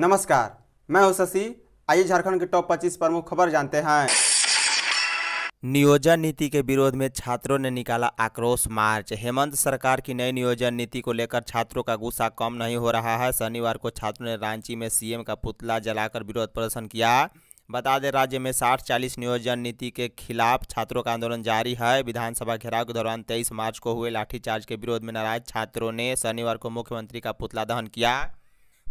नमस्कार मैं हूं शशि आइए झारखंड के टॉप 25 प्रमुख खबर जानते हैं नियोजन नीति के विरोध में छात्रों ने निकाला आक्रोश मार्च हेमंत सरकार की नई नियोजन नीति को लेकर छात्रों का गुस्सा कम नहीं हो रहा है शनिवार को छात्रों ने रांची में सीएम का पुतला जलाकर विरोध प्रदर्शन किया बता दें राज्य में साठ चालीस नियोजन नीति के खिलाफ छात्रों का आंदोलन जारी है विधानसभा घेराव के दौरान तेईस मार्च को हुए लाठीचार्ज के विरोध में नाराज छात्रों ने शनिवार को मुख्यमंत्री का पुतला दहन किया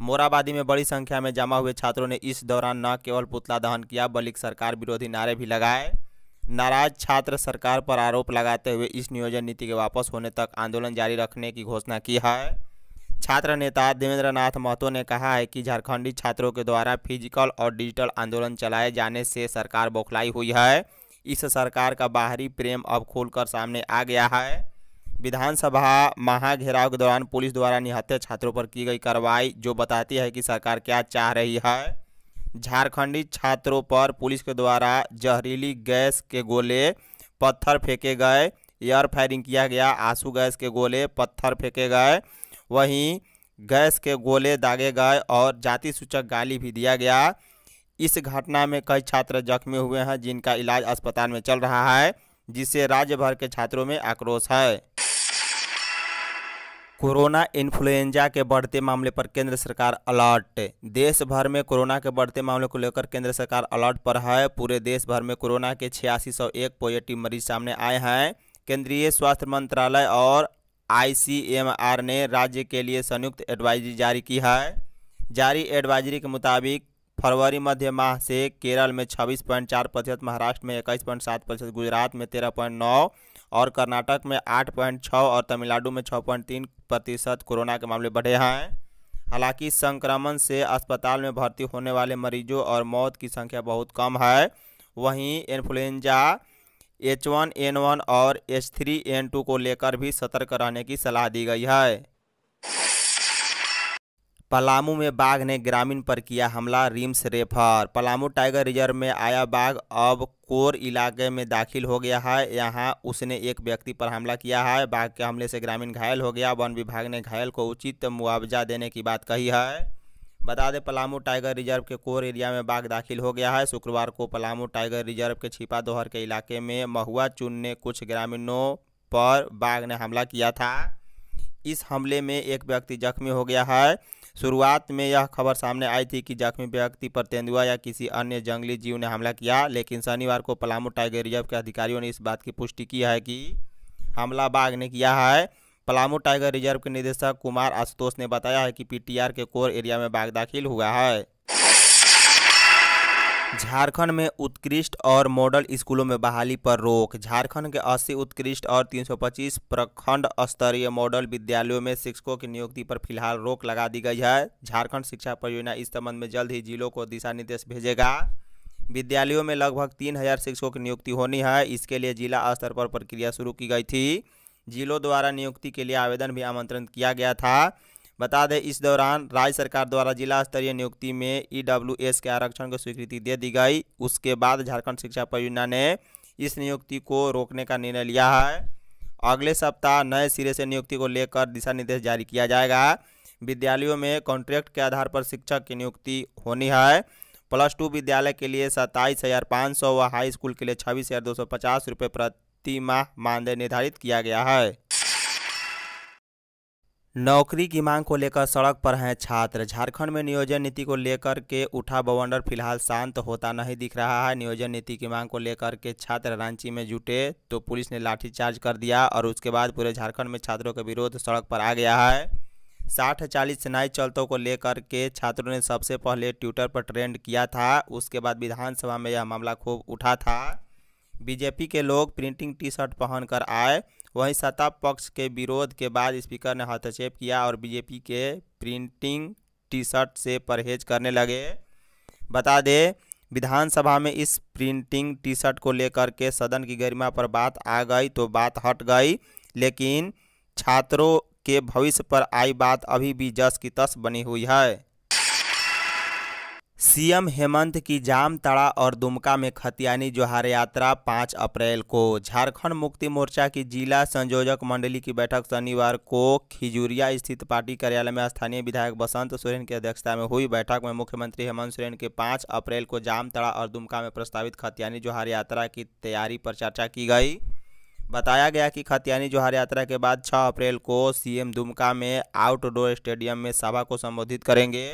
मोराबादी में बड़ी संख्या में जमा हुए छात्रों ने इस दौरान न केवल पुतला दहन किया बल्कि सरकार विरोधी नारे भी लगाए नाराज छात्र सरकार पर आरोप लगाते हुए इस नियोजन नीति के वापस होने तक आंदोलन जारी रखने की घोषणा की है छात्र नेता देवेंद्र नाथ महतो ने कहा है कि झारखंडी छात्रों के द्वारा फिजिकल और डिजिटल आंदोलन चलाए जाने से सरकार बौखलाई हुई है इस सरकार का बाहरी प्रेम अब खोलकर सामने आ गया है विधानसभा महाघेराव के दौरान पुलिस द्वारा निहत्थे छात्रों पर की गई कार्रवाई जो बताती है कि सरकार क्या चाह रही है झारखंडी छात्रों पर पुलिस के द्वारा जहरीली गैस के गोले पत्थर फेंके गए एयर फायरिंग किया गया आंसू गैस के गोले पत्थर फेंके गए वहीं गैस के गोले दागे गए और जाति सूचक गाली भी दिया गया इस घटना में कई छात्र जख्मी हुए हैं जिनका इलाज अस्पताल में चल रहा है जिससे राज्य भर के छात्रों में आक्रोश है कोरोना इन्फ्लुएंजा के बढ़ते मामले पर केंद्र सरकार अलर्ट देश भर में कोरोना के बढ़ते मामले को लेकर केंद्र सरकार अलर्ट पर है पूरे देश भर में कोरोना के छियासी सौ एक पॉजिटिव मरीज सामने आए हैं केंद्रीय स्वास्थ्य मंत्रालय और आईसीएमआर ने राज्य के लिए संयुक्त एडवाइजरी जारी की है जारी एडवाइजरी के मुताबिक फरवरी मध्य माह से केरल में छब्बीस पॉइंट चार प्रतिशत महाराष्ट्र में इक्कीस पॉइंट सात प्रतिशत गुजरात में तेरह पॉइंट नौ और कर्नाटक में आठ पॉइंट छः और तमिलनाडु में छः पॉइंट तीन प्रतिशत कोरोना के मामले बढ़े हैं हालांकि संक्रमण से अस्पताल में भर्ती होने वाले मरीजों और मौत की संख्या बहुत कम है वहीं influenza H one N one और एच थ्री एन टू को लेकर भी सतर्क रहने की सलाह दी गई है पलामू में बाघ ने ग्रामीण पर किया हमला RIMS refer Palamu tiger reserve में आया बाघ अब कोर इलाके में दाखिल हो गया है यहां उसने एक व्यक्ति पर हमला किया है बाघ के हमले से ग्रामीण घायल हो गया वन विभाग ने घायल को उचित मुआवजा देने की बात कही है बता दें पलामू टाइगर रिजर्व के कोर एरिया में बाघ दाखिल हो गया है शुक्रवार को पलामू टाइगर रिजर्व के छिपा दोहर के इलाके में महुआ चुन ने कुछ ग्रामीणों पर बाघ ने हमला किया था इस हमले में एक व्यक्ति जख्मी हो गया है शुरुआत में यह खबर सामने आई थी कि जख्मी व्यक्ति पर तेंदुआ या किसी अन्य जंगली जीव ने हमला किया लेकिन शनिवार को पलामू टाइगर रिजर्व के अधिकारियों ने इस बात की पुष्टि की है कि हमला बाघ ने किया है पलामू टाइगर रिजर्व के निदेशक कुमार आशुतोष ने बताया है कि पीटीआर के कोर एरिया में बाघ दाखिल हुआ है झारखंड में उत्कृष्ट और मॉडल स्कूलों में बहाली पर रोक झारखंड के 80 उत्कृष्ट और 325 प्रखंड स्तरीय मॉडल विद्यालयों में शिक्षकों की नियुक्ति पर फिलहाल रोक लगा दी गई है झारखंड शिक्षा परियोजना इस संबंध में जल्द ही जिलों को दिशा निर्देश भेजेगा विद्यालयों में लगभग तीन हज़ार शिक्षकों की नियुक्ति होनी है इसके लिए जिला स्तर पर प्रक्रिया शुरू की गई थी जिलों द्वारा नियुक्ति के लिए आवेदन भी आमंत्रित किया गया था बता दें इस दौरान राज्य सरकार द्वारा जिला स्तरीय नियुक्ति में ईडब्ल्यूएस के आरक्षण को स्वीकृति दे दी गई उसके बाद झारखंड शिक्षा परियोजना ने इस नियुक्ति को रोकने का निर्णय लिया है अगले सप्ताह नए सिरे से नियुक्ति को लेकर दिशा निर्देश जारी किया जाएगा विद्यालयों में कॉन्ट्रैक्ट के आधार पर शिक्षक की नियुक्ति होनी है प्लस टू विद्यालय के लिए सत्ताईस हज़ार पाँच सौ व हाई स्कूल के लिए छब्बीस हज़ार दो सौ पचास रुपये प्रति माह मानदेय निर्धारित किया गया है नौकरी की मांग को लेकर सड़क पर हैं छात्र झारखंड में नियोजन नीति को लेकर के उठा बवंडर फिलहाल शांत होता नहीं दिख रहा है नियोजन नीति की मांग को लेकर के छात्र रांची में जुटे तो पुलिस ने लाठीचार्ज कर दिया और उसके बाद पूरे झारखंड में छात्रों के विरोध सड़क पर आ गया है साठ चालीस नाई चलतों को लेकर के छात्रों ने सबसे पहले ट्विटर पर ट्रेंड किया था उसके बाद विधानसभा में यह मामला खूब उठा था बीजेपी के लोग प्रिंटिंग टी शर्ट पहनकर आए वहीं सत्ता पक्ष के विरोध के बाद स्पीकर ने हस्तक्षेप किया और बीजेपी के प्रिंटिंग टी शर्ट से परहेज करने लगे बता दें विधानसभा में इस प्रिंटिंग टी शर्ट को लेकर के सदन की गरिमा पर बात आ गई तो बात हट गई लेकिन छात्रों के भविष्य पर आई बात अभी भी जस की तस बनी हुई है सीएम हेमंत की जामतड़ा और दुमका में खतियानी जोहार यात्रा 5 अप्रैल को झारखंड मुक्ति मोर्चा की जिला संयोजक मंडली की बैठक शनिवार को खिजुरिया स्थित पार्टी कार्यालय में स्थानीय विधायक बसंत सोरेन की अध्यक्षता में हुई बैठक में मुख्यमंत्री हेमंत सोरेन के 5 अप्रैल को जामतड़ा और दुमका में प्रस्तावित खतियानी जोहार यात्रा की तैयारी पर चर्चा की गई बताया गया कि खतियानी जोहार यात्रा के बाद छः अप्रैल को सीएम दुमका में आउटडोर स्टेडियम में सभा को संबोधित करेंगे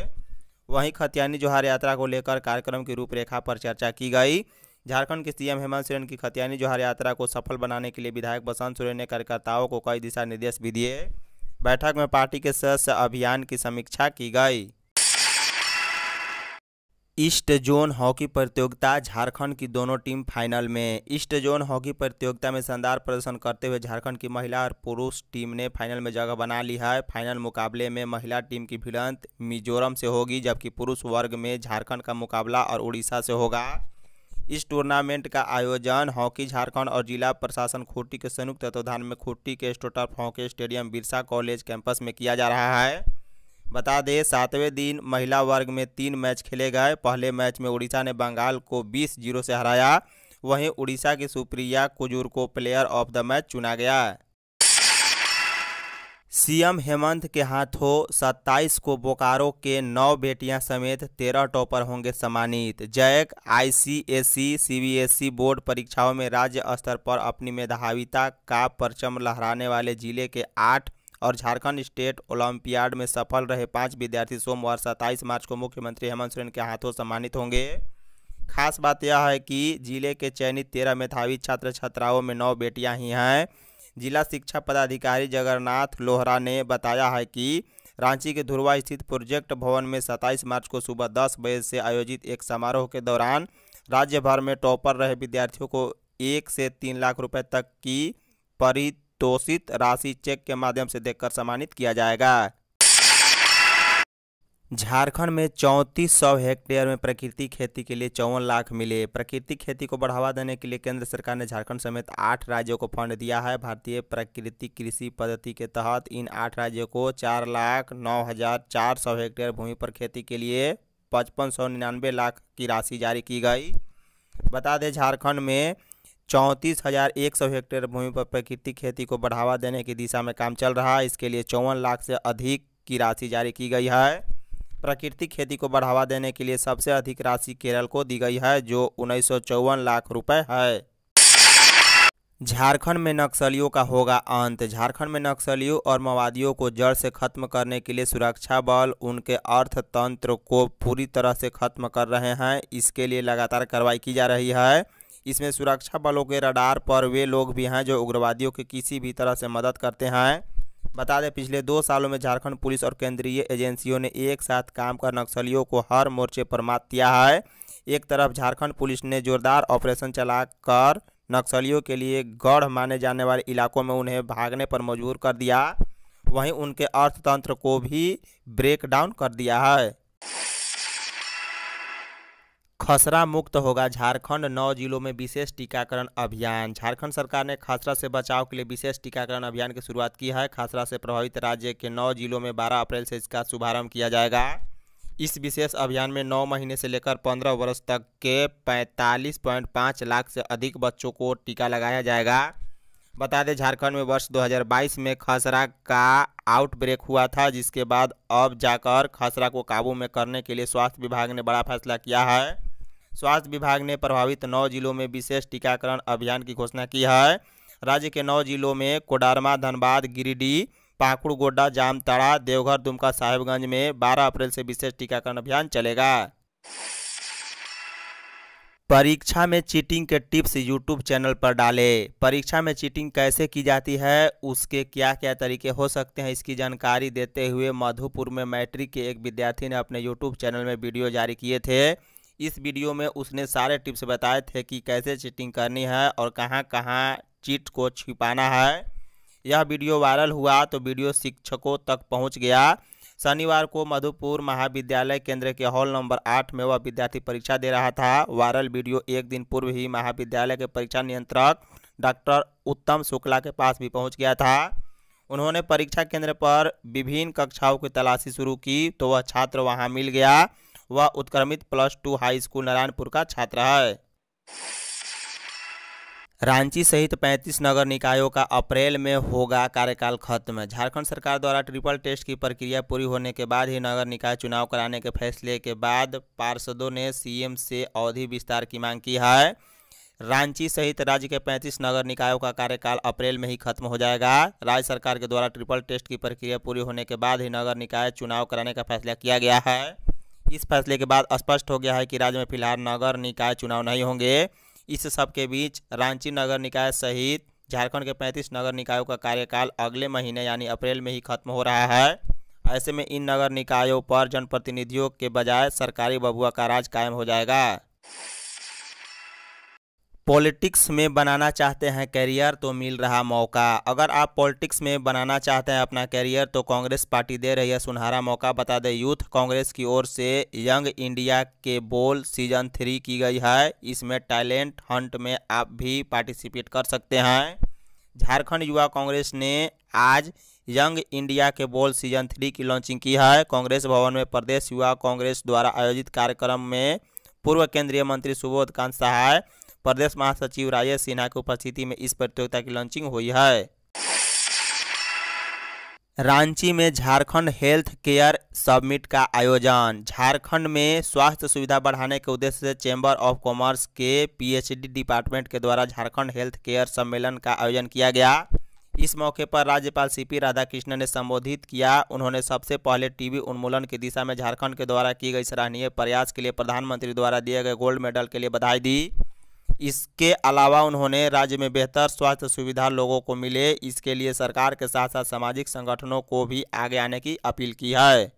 वहीं खतियानी जोहार यात्रा को लेकर कार्यक्रम की रूपरेखा पर चर्चा की गई झारखंड के सीएम हेमंत सोरेन की खतियानी जोहार यात्रा को सफल बनाने के लिए विधायक बसंत सोरेन ने कार्यकर्ताओं को कई दिशा निर्देश भी दिए बैठक में पार्टी के सदस्य अभियान की समीक्षा की गई ईस्ट जोन हॉकी प्रतियोगिता झारखंड की दोनों टीम फाइनल में ईस्ट जोन हॉकी प्रतियोगिता में शानदार प्रदर्शन करते हुए झारखंड की महिला और पुरुष टीम ने फाइनल में जगह बना ली है फाइनल मुकाबले में महिला टीम की भिड़ंत मिजोरम से होगी जबकि पुरुष वर्ग में झारखंड का मुकाबला और उड़ीसा से होगा इस टूर्नामेंट का आयोजन हॉकी झारखंड और जिला प्रशासन खूटी के संयुक्त तत्वाधान में खूटी के astroturf hockey stadium Birsa college campus में किया जा रहा है बता दें सातवें दिन महिला वर्ग में तीन मैच खेले गए पहले मैच में उड़ीसा ने बंगाल को बीस जीरो से हराया वहीं उड़ीसा की सुप्रिया कुजूर को प्लेयर ऑफ द मैच चुना गया सीएम हेमंत के हाथों 27 को बोकारो के नौ बेटियां समेत 13 टॉपर होंगे सम्मानित जैक आईसीएसई सीबीएसई बोर्ड परीक्षाओं में राज्य स्तर पर अपनी मेधाविता का परचम लहराने वाले जिले के आठ और झारखंड स्टेट ओलंपियाड में सफल रहे पांच विद्यार्थी सोमवार सत्ताईस मार्च को मुख्यमंत्री हेमंत सोरेन के हाथों सम्मानित होंगे खास बात यह है कि जिले के चयनित तेरह मेधावी छात्र छात्राओं में नौ बेटियाँ ही हैं जिला शिक्षा पदाधिकारी जगन्नाथ लोहरा ने बताया है कि रांची के धुरवा स्थित प्रोजेक्ट भवन में 27 मार्च को सुबह 10 बजे से आयोजित एक समारोह के दौरान राज्य भर में टॉपर रहे विद्यार्थियों को एक से तीन लाख रुपए तक की परित तोषित राशि चेक के माध्यम से देखकर सम्मानित किया जाएगा झारखंड में चौंतीस सौ हेक्टेयर में प्रकृति खेती के लिए चौवन लाख मिले प्रकृति खेती को बढ़ावा देने के लिए केंद्र सरकार ने झारखंड समेत आठ राज्यों को फंड दिया है भारतीय प्राकृतिक कृषि पद्धति के तहत इन आठ राज्यों को चार लाख नौ हजार चार सौ हेक्टेयर भूमि पर खेती के लिए पचपन सौ निन्यानवे लाख की राशि जारी की गई बता दें झारखंड में चौंतीस हजार एक सौ हेक्टेयर भूमि पर प्राकृतिक खेती को बढ़ावा देने की दिशा में काम चल रहा है इसके लिए चौवन लाख से अधिक की राशि जारी की गई है प्राकृतिक खेती को बढ़ावा देने के लिए सबसे अधिक राशि केरल को दी गई है जो उन्नीस लाख रुपये है झारखंड में नक्सलियों का होगा अंत झारखंड में नक्सलियों और माओवादियों को जड़ से खत्म करने के लिए सुरक्षा बल उनके अर्थतंत्र को पूरी तरह से खत्म कर रहे हैं इसके लिए लगातार कार्रवाई की जा रही है इसमें सुरक्षा बलों के रडार पर वे लोग भी हैं जो उग्रवादियों की किसी भी तरह से मदद करते हैं बता दें पिछले दो सालों में झारखंड पुलिस और केंद्रीय एजेंसियों ने एक साथ काम कर नक्सलियों को हर मोर्चे पर मात दिया है एक तरफ झारखंड पुलिस ने जोरदार ऑपरेशन चलाकर नक्सलियों के लिए गढ़ माने जाने वाले इलाकों में उन्हें भागने पर मजबूर कर दिया वहीं उनके अर्थतंत्र को भी ब्रेक डाउन कर दिया है खसरा मुक्त होगा झारखंड नौ जिलों में विशेष टीकाकरण अभियान झारखंड सरकार ने खसरा से बचाव के लिए विशेष टीकाकरण अभियान की शुरुआत की है खसरा से प्रभावित राज्य के नौ जिलों में 12 अप्रैल से इसका शुभारंभ किया जाएगा इस विशेष अभियान में नौ महीने से लेकर पंद्रह वर्ष तक के पाँच लाख से अधिक बच्चों को टीका लगाया जाएगा बता दें झारखंड में वर्ष 2022 में खसरा का आउटब्रेक हुआ था जिसके बाद अब जाकर खसरा को काबू में करने के लिए स्वास्थ्य विभाग ने बड़ा फैसला किया है स्वास्थ्य विभाग ने प्रभावित नौ जिलों में विशेष टीकाकरण अभियान की घोषणा की है राज्य के नौ जिलों में कोडारमा धनबाद गिरिडीह पाकुड़ गोड्डा जामताड़ा देवघर दुमका साहेबगंज में 12 अप्रैल से विशेष टीकाकरण अभियान चलेगा परीक्षा में चीटिंग के टिप्स यूट्यूब चैनल पर डालें परीक्षा में चीटिंग कैसे की जाती है उसके क्या क्या तरीके हो सकते हैं इसकी जानकारी देते हुए मधुपुर में मैट्रिक के एक विद्यार्थी ने अपने यूट्यूब चैनल में वीडियो जारी किए थे इस वीडियो में उसने सारे टिप्स बताए थे कि कैसे चीटिंग करनी है और कहाँ कहाँ चीट को छिपाना है यह वीडियो वायरल हुआ तो वीडियो शिक्षकों तक पहुँच गया शनिवार को मधुपुर महाविद्यालय केंद्र के हॉल नंबर आठ में वह विद्यार्थी परीक्षा दे रहा था वायरल वीडियो एक दिन पूर्व ही महाविद्यालय के परीक्षा नियंत्रक डॉक्टर उत्तम शुक्ला के पास भी पहुँच गया था उन्होंने परीक्षा केंद्र पर विभिन्न कक्षाओं की तलाशी शुरू की तो वह छात्र वहां मिल गया वह उत्क्रमित plus two high school Narayanpur का छात्र है रांची सहित 35 नगर निकायों का अप्रैल में होगा कार्यकाल खत्म झारखंड सरकार द्वारा ट्रिपल टेस्ट की प्रक्रिया पूरी होने के बाद ही नगर निकाय चुनाव कराने के फैसले के बाद पार्षदों ने सीएम से अवधि विस्तार की मांग की है रांची सहित राज्य के 35 नगर निकायों का कार्यकाल अप्रैल में ही खत्म हो जाएगा राज्य सरकार के द्वारा ट्रिपल टेस्ट की प्रक्रिया पूरी होने के बाद ही नगर निकाय चुनाव कराने का फैसला किया गया है इस फैसले के बाद स्पष्ट हो गया है कि राज्य में फिलहाल नगर निकाय चुनाव नहीं होंगे इस सब के बीच रांची नगर निकाय सहित झारखंड के 35 नगर निकायों का कार्यकाल अगले महीने यानी अप्रैल में ही खत्म हो रहा है ऐसे में इन नगर निकायों पर जनप्रतिनिधियों के बजाय सरकारी बबुआ का राज कायम हो जाएगा पॉलिटिक्स में बनाना चाहते हैं कैरियर तो मिल रहा मौका अगर आप पॉलिटिक्स में बनाना चाहते हैं अपना कैरियर तो कांग्रेस पार्टी दे रही है सुनहरा मौका बता दें यूथ कांग्रेस की ओर से यंग इंडिया के बोल सीजन थ्री की गई है इसमें टैलेंट हंट में आप भी पार्टिसिपेट कर सकते हैं झारखंड युवा कांग्रेस ने आज यंग इंडिया के बोल सीजन थ्री की लॉन्चिंग की है कांग्रेस भवन में प्रदेश युवा कांग्रेस द्वारा आयोजित कार्यक्रम में पूर्व केंद्रीय मंत्री सुबोध कांत सहाय प्रदेश महासचिव राजेश सिन्हा की उपस्थिति में इस प्रतियोगिता की लॉन्चिंग हुई है रांची में झारखंड हेल्थ केयर सबमिट का आयोजन झारखंड में स्वास्थ्य सुविधा बढ़ाने के उद्देश्य से चैम्बर ऑफ कॉमर्स के पीएचडी डिपार्टमेंट के द्वारा झारखंड हेल्थ केयर सम्मेलन का आयोजन किया गया इस मौके पर राज्यपाल सीपी राधाकृष्णन ने संबोधित किया उन्होंने सबसे पहले टीबी उन्मूलन की दिशा में झारखंड के द्वारा की गई सराहनीय प्रयास के लिए प्रधानमंत्री द्वारा दिए गए गोल्ड मेडल के लिए बधाई दी इसके अलावा उन्होंने राज्य में बेहतर स्वास्थ्य सुविधा लोगों को मिले इसके लिए सरकार के साथ साथ सामाजिक संगठनों को भी आगे आने की अपील की है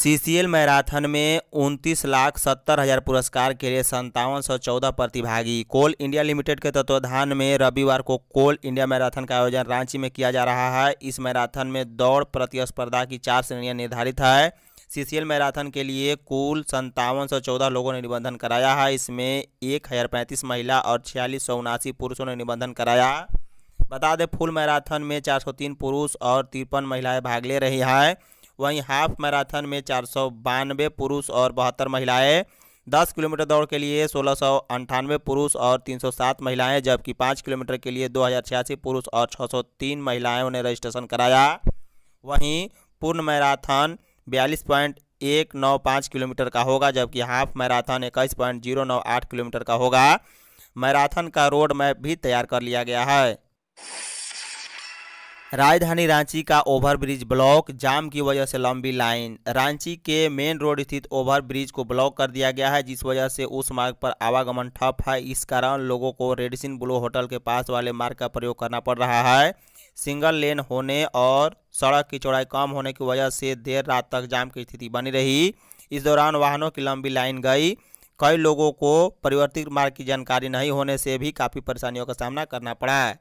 सीसीएल मैराथन में उनतीस लाख सत्तर हजार पुरस्कार के लिए संतावन सौ चौदह प्रतिभागी कोल इंडिया लिमिटेड के तत्वाधान में रविवार को कोल इंडिया मैराथन का आयोजन रांची में किया जा रहा है इस मैराथन में दौड़ प्रतिस्पर्धा की चार श्रेणियां निर्धारित है सीसीएल मैराथन के लिए कुल संतावन सौ चौदह लोगों ने निबंधन कराया है इसमें एक हज़ार पैंतीस महिला और छियालीस सौ उनासी पुरुषों ने निबंधन कराया बता दें फुल मैराथन में चार सौ तीन पुरुष और तिरपन महिलाएं भाग ले रही हैं वहीं हाफ मैराथन में चार सौ बानवे पुरुष और बहत्तर महिलाएं दस किलोमीटर दौड़ के लिए सोलह सौ अंठानवे पुरुष और तीन सौ सात महिलाएँ जबकि पाँच किलोमीटर के लिए दो हज़ार छियासी पुरुष और छः सौ तीन महिलाएँ ने रजिस्ट्रेशन कराया वहीं पूर्ण मैराथन बयालीस पॉइंट एक नौ पाँच किलोमीटर का होगा जबकि हाफ मैराथन इक्कीस पॉइंट जीरो नौ आठ किलोमीटर का होगा मैराथन का रोड मैप भी तैयार कर लिया गया है राजधानी रांची का ओवरब्रिज ब्लॉक जाम की वजह से लंबी लाइन रांची के मेन रोड स्थित ओवरब्रिज को ब्लॉक कर दिया गया है जिस वजह से उस मार्ग पर आवागमन ठप है इस कारण लोगों को रेडिसिन ब्लू होटल के पास वाले मार्ग का प्रयोग करना पड़ रहा है सिंगल लेन होने और सड़क की चौड़ाई कम होने की वजह से देर रात तक जाम की स्थिति बनी रही इस दौरान वाहनों की लंबी लाइन गई कई लोगों को परिवर्तित मार्ग की जानकारी नहीं होने से भी काफ़ी परेशानियों का सामना करना पड़ा है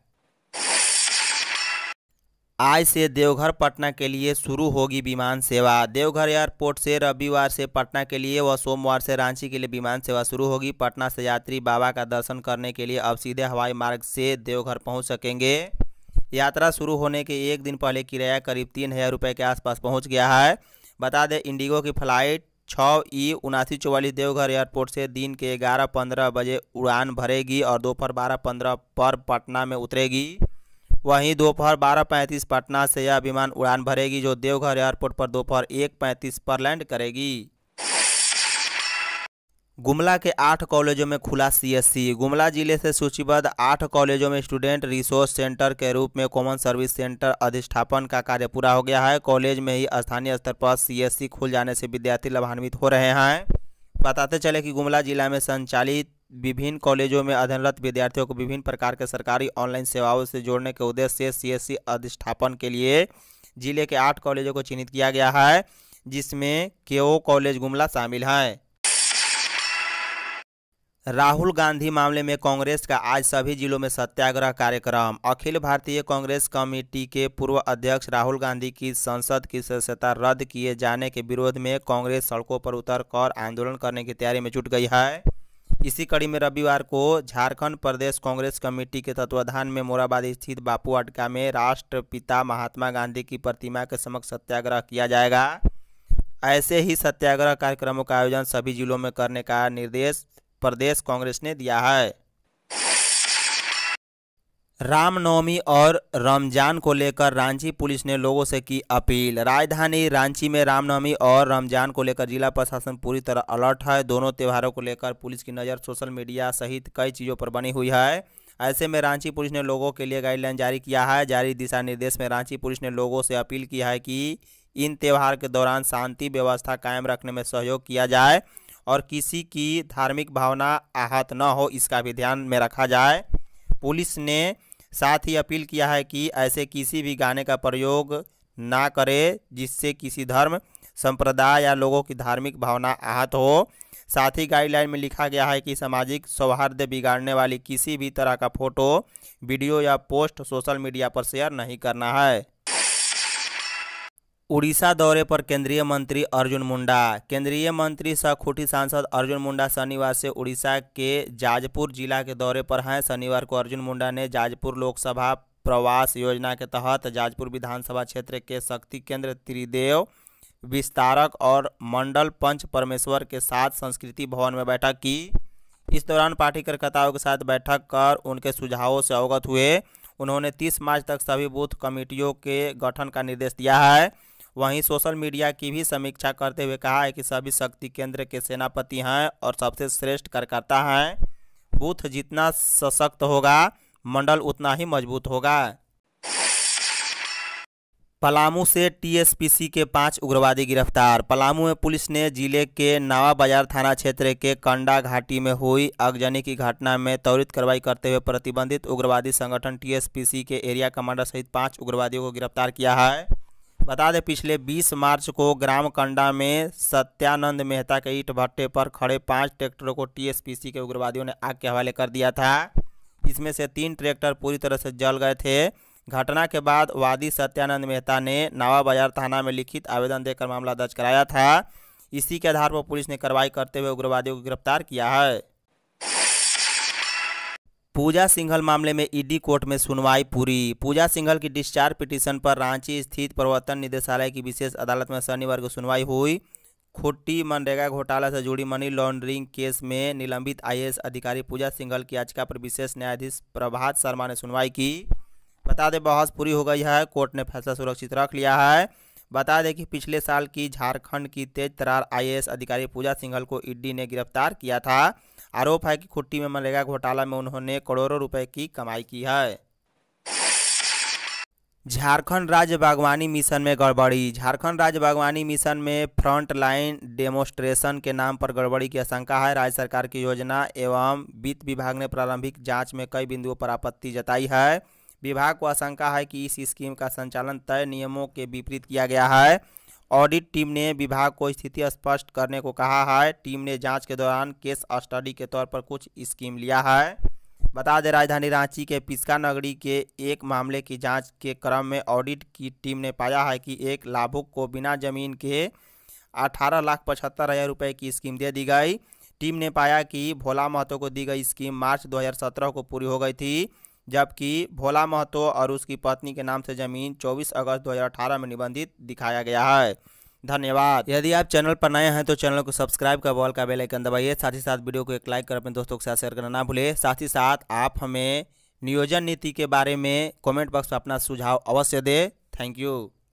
आज से देवघर पटना के लिए शुरू होगी विमान सेवा देवघर एयरपोर्ट से रविवार से पटना के लिए व सोमवार से रांची के लिए विमान सेवा शुरू होगी पटना से यात्री बाबा का दर्शन करने के लिए अब सीधे हवाई मार्ग से देवघर पहुंच सकेंगे यात्रा शुरू होने के एक दिन पहले किराया करीब तीन हज़ार रुपये के आसपास पहुँच गया है बता दें इंडिगो की फ्लाइट छः ई उनासी चौवालीस देवघर एयरपोर्ट से दिन के ग्यारह पंद्रह बजे उड़ान भरेगी और दोपहर बारह पंद्रह पर पटना में उतरेगी वहीं दोपहर बारह पैंतीस पटना से यह विमान उड़ान भरेगी जो देवघर एयरपोर्ट पर दोपहर एक पैंतीस पर लैंड करेगी गुमला के आठ कॉलेजों में खुला सीएससी गुमला जिले से सूचीबद्ध आठ कॉलेजों में स्टूडेंट रिसोर्स सेंटर के रूप में कॉमन सर्विस सेंटर अधिष्ठापन का कार्य पूरा हो गया है कॉलेज में ही स्थानीय स्तर पर सीएससी खुल जाने से विद्यार्थी लाभान्वित हो रहे हैं बताते चले कि गुमला जिला में संचालित विभिन्न कॉलेजों में अध्ययनरत विद्यार्थियों को विभिन्न प्रकार के सरकारी ऑनलाइन सेवाओं से जोड़ने के उद्देश्य से सी अधिष्ठापन के लिए जिले के आठ कॉलेजों को चिन्हित किया गया है जिसमें केओ कॉलेज गुमला शामिल है राहुल गांधी मामले में कांग्रेस का आज सभी जिलों में सत्याग्रह कार्यक्रम अखिल भारतीय कांग्रेस कमेटी के पूर्व अध्यक्ष राहुल गांधी की संसद की सदस्यता रद्द किए जाने के विरोध में कांग्रेस सड़कों पर उतर कर आंदोलन करने की तैयारी में जुट गई है इसी कड़ी में रविवार को झारखंड प्रदेश कांग्रेस कमेटी के तत्वाधान में मोराबाद स्थित बापू अटका में राष्ट्रपिता महात्मा गांधी की प्रतिमा के समक्ष सत्याग्रह किया जाएगा ऐसे ही सत्याग्रह कार्यक्रमों का आयोजन सभी जिलों में करने का निर्देश प्रदेश कांग्रेस ने दिया है रामनवमी और रमजान को लेकर रांची पुलिस ने लोगों से की अपील राजधानी रांची में रामनवमी और रमजान को लेकर जिला प्रशासन पूरी तरह अलर्ट है दोनों त्योहारों को लेकर पुलिस की नज़र सोशल मीडिया सहित कई चीज़ों पर बनी हुई है ऐसे में रांची पुलिस ने लोगों के लिए गाइडलाइन जारी किया है जारी दिशा निर्देश में रांची पुलिस ने लोगों से अपील की है कि इन त्यौहार के दौरान शांति व्यवस्था कायम रखने में सहयोग किया जाए और किसी की धार्मिक भावना आहत न हो इसका भी ध्यान में रखा जाए पुलिस ने साथ ही अपील किया है कि ऐसे किसी भी गाने का प्रयोग ना करे जिससे किसी धर्म संप्रदाय या लोगों की धार्मिक भावना आहत हो साथ ही गाइडलाइन में लिखा गया है कि सामाजिक सौहार्द बिगाड़ने वाली किसी भी तरह का फोटो वीडियो या पोस्ट सोशल मीडिया पर शेयर नहीं करना है उड़ीसा दौरे पर केंद्रीय मंत्री अर्जुन मुंडा केंद्रीय मंत्री सह खूटी सांसद अर्जुन मुंडा शनिवार से उड़ीसा के जाजपुर जिला के दौरे पर हैं शनिवार को अर्जुन मुंडा ने जाजपुर लोकसभा प्रवास योजना के तहत जाजपुर विधानसभा क्षेत्र के शक्ति केंद्र त्रिदेव विस्तारक और मंडल पंच परमेश्वर के साथ संस्कृति भवन में बैठक की इस दौरान पार्टी कार्यकर्ताओं के साथ बैठक कर उनके सुझावों से अवगत हुए उन्होंने 30 मार्च तक सभी बूथ कमेटियों के गठन का निर्देश दिया है वहीं सोशल मीडिया की भी समीक्षा करते हुए कहा है कि सभी शक्ति केंद्र के सेनापति हैं और सबसे श्रेष्ठ कार्यकर्ता हैं बूथ जितना सशक्त होगा मंडल उतना ही मजबूत होगा पलामू से टीएसपीसी के पांच उग्रवादी गिरफ्तार पलामू में पुलिस ने जिले के नावा बाजार थाना क्षेत्र के कंडा घाटी में हुई आगजनी की घटना में त्वरित कार्रवाई करते हुए प्रतिबंधित उग्रवादी संगठन टीएसपीसी के एरिया कमांडर सहित पांच उग्रवादियों को गिरफ्तार किया है बता दें पिछले 20 मार्च को ग्राम कंडा में सत्यानंद मेहता के ईट भट्टे पर खड़े पांच ट्रैक्टरों को टीएसपीसी के उग्रवादियों ने आग के हवाले कर दिया था इसमें से तीन ट्रैक्टर पूरी तरह से जल गए थे घटना के बाद वादी सत्यानंद मेहता ने नावा बाजार थाना में लिखित आवेदन देकर मामला दर्ज कराया था इसी के आधार पर पुलिस ने कार्रवाई करते हुए उग्रवादियों को गिरफ्तार किया है पूजा सिंघल मामले में ईडी कोर्ट में सुनवाई पूरी पूजा सिंघल की डिस्चार्ज पिटीशन पर रांची स्थित प्रवर्तन निदेशालय की विशेष अदालत में शनिवार को सुनवाई हुई खोटी मनरेगा घोटाला से जुड़ी मनी लॉन्ड्रिंग केस में निलंबित आईएएस अधिकारी पूजा सिंघल की याचिका पर विशेष न्यायाधीश प्रभात शर्मा ने सुनवाई की बता दें बहस पूरी हो गई है कोर्ट ने फैसला सुरक्षित रख लिया है बता दें कि पिछले साल की झारखंड की तेज तरार आई अधिकारी पूजा सिंघल को ईडी ने गिरफ्तार किया था आरोप है कि खुट्टी में मनरेगा घोटाला में उन्होंने करोड़ों रुपए की कमाई की है झारखंड राज्य बागवानी मिशन में गड़बड़ी झारखंड राज्य बागवानी मिशन में फ्रंट लाइन डेमोस्ट्रेशन के नाम पर गड़बड़ी की आशंका है राज्य सरकार की योजना एवं वित्त विभाग ने प्रारंभिक जांच में कई बिंदुओं पर आपत्ति जताई है विभाग को आशंका है कि इस स्कीम का संचालन तय नियमों के विपरीत किया गया है ऑडिट टीम ने विभाग को स्थिति स्पष्ट करने को कहा है टीम ने जांच के दौरान केस स्टडी के तौर पर कुछ स्कीम लिया है बता दें राजधानी रांची के पिस्का नगरी के एक मामले की जांच के क्रम में ऑडिट की टीम ने पाया है कि एक लाभुक को बिना जमीन के अठारह लाख पचहत्तर हज़ार रुपये की स्कीम दे दी गई टीम ने पाया कि भोला महतो को दी गई स्कीम मार्च 2017 को पूरी हो गई थी जबकि भोला महतो और उसकी पत्नी के नाम से जमीन 24 अगस्त 2018 में निबंधित दिखाया गया है धन्यवाद यदि आप चैनल पर नए हैं तो चैनल को सब्सक्राइब कर बॉल का बेल आइकन दबाइए साथ ही साथ वीडियो को एक लाइक कर अपने दोस्तों के साथ शेयर करना ना भूलें साथ ही साथ आप हमें नियोजन नीति के बारे में कॉमेंट बॉक्स में अपना सुझाव अवश्य दें थैंक यू